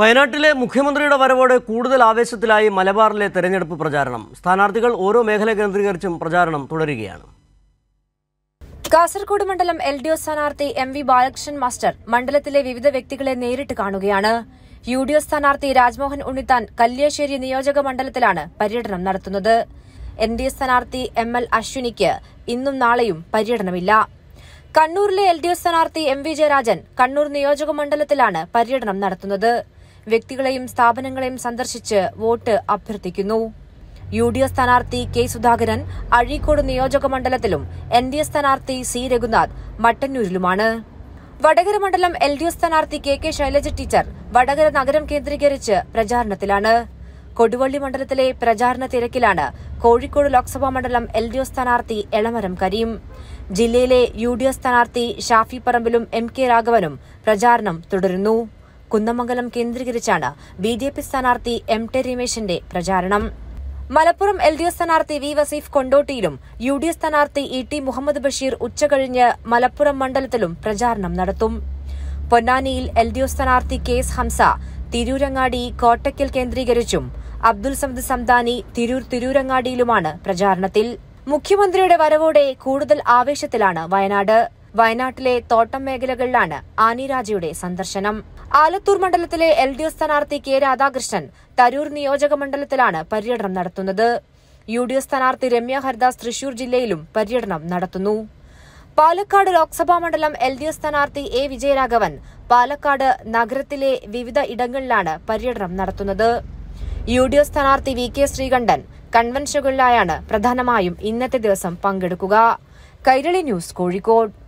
വയനാട്ടിലെ മുഖ്യമന്ത്രിയുടെ വരവോടെ കൂടുതൽ ആവേശത്തിലായി മലബാറിലെ തെരഞ്ഞെടുപ്പ് പ്രചാരണം സ്ഥാനാർത്ഥികൾ ഓരോ മേഖല കേന്ദ്രീകരിച്ചും പ്രചാരണം തുടരുകയാണ് കാസർഗോഡ് മണ്ഡലം എൽ ഡി ഒ സ്ഥാനാർത്ഥി എം വി ബാലകൃഷ്ണൻ മാസ്റ്റർ മണ്ഡലത്തിലെ വിവിധ വ്യക്തികളെ നേരിട്ട് കാണുകയാണ് യു ഡി ഒ സ്ഥാനാർത്ഥി രാജ്മോഹൻ ഉണ്ണിത്താൻ കല്യാശ്ശേരി നിയോജക മണ്ഡലത്തിലാണ് പര്യടനം നടത്തുന്നത് എൻ ഡി എ സ്ഥാനാർത്ഥി എം എൽ അശ്വിനിക്ക് ഇന്നും നാളെയും പര്യടനമില്ല കണ്ണൂരിലെ എൽ ഡി എഫ് സ്ഥാനാർത്ഥി എം വി ജയരാജൻ കണ്ണൂർ നിയോജക മണ്ഡലത്തിലാണ് പര്യടനം നടത്തുന്നത് വ്യക്തികളെയും സ്ഥാപനങ്ങളെയും സന്ദർശിച്ച് വോട്ട് അഭ്യർത്ഥിക്കുന്നു യു ഡി എഫ് സ്ഥാനാർത്ഥി കെ സുധാകരൻ അഴീക്കോട് നിയോജക മണ്ഡലത്തിലും എൻ ഡി എ സ്ഥാനാർത്ഥി സി രഘുനാഥ് മട്ടന്നൂരിലുമാണ് വടകര മണ്ഡലം എൽ ഡി എഫ് സ്ഥാനാർത്ഥി K K Shailaja teacher Vadakara നഗരം കേന്ദ്രീകരിച്ച് പ്രചാരണത്തിലാണ് കൊടുവള്ളി മണ്ഡലത്തിലെ പ്രചാരണ തിരക്കിലാണ് കോഴിക്കോട് ലോക്സഭാ മണ്ഡലം എൽ ഡി എഫ് സ്ഥാനാർത്ഥി എളമരം കരീം ജില്ലയിലെ യു ഡി എഫ് സ്ഥാനാർത്ഥി ഷാഫി പറമ്പിലും എം കെ രാഘവനും പ്രചാരണം തുടരുന്നു കുന്ദമംഗലം കേന്ദ്രീകരിച്ചാണ് ബി ജെ പി സ്ഥാനാർത്ഥി എം ടി രമേശിന്റെ പ്രചാരണം മലപ്പുറം എൽ ഡി എഫ് സ്ഥാനാർത്ഥി വി വസീഫ് കൊണ്ടോട്ടിയിലും യു ഡി എഫ് സ്ഥാനാർത്ഥി ഇ ടി മുഹമ്മദ് ബഷീർ ഉച്ചകഴിഞ്ഞ് മലപ്പുറം മണ്ഡലത്തിലും പ്രചാരണം നടത്തും പൊന്നാനിയിൽ എൽ ഡി എഫ് സ്ഥാനാർത്ഥി കെ എസ് ഹംസ തിരൂരങ്ങാടി കോട്ടയ്ക്കൽ കേന്ദ്രീകരിച്ചും അബ്ദുൽ സമദ് സംദാനി തിരൂർ തിരൂരങ്ങാടിയിലുമാണ് പ്രചാരണത്തിൽ മുഖ്യമന്ത്രിയുടെ വരവോടെ കൂടുതൽ ആവേശത്തിലാണ് വയനാട് വയനാട്ടിലെ തോട്ടം മേഖലകളിലാണ് ആനിരാജയുടെ സന്ദർശനം ആലത്തൂർ മണ്ഡലത്തിലെ എൽ ഡി എഫ് സ്ഥാനാർത്ഥി കെ രാധാകൃഷ്ണൻ തരൂർ നിയോജക മണ്ഡലത്തിലാണ് പര്യടനം നടത്തുന്നത് യു ഡി എഫ് സ്ഥാനാർത്ഥി രമ്യ ഹർദാസ് തൃശൂർ ജില്ലയിലും പര്യടനം നടത്തുന്നു പാലക്കാട് ലോക്സഭാ മണ്ഡലം എൽ ഡി എഫ് സ്ഥാനാർത്ഥി എ വിജയരാഘവൻ പാലക്കാട് നഗരത്തിലെ വിവിധ ഇടങ്ങളിലാണ് പര്യടനം നടത്തുന്നത് യു ഡി എഫ് സ്ഥാനാർത്ഥി വി കെ ശ്രീകണ്ഠൻ കൺവെൻഷനുകളിലായാണ് പ്രധാനമായും ഇന്നത്തെ ദിവസം പങ്കെടുക്കുക കൈരളി ന്യൂസ് കോഴിക്കോട്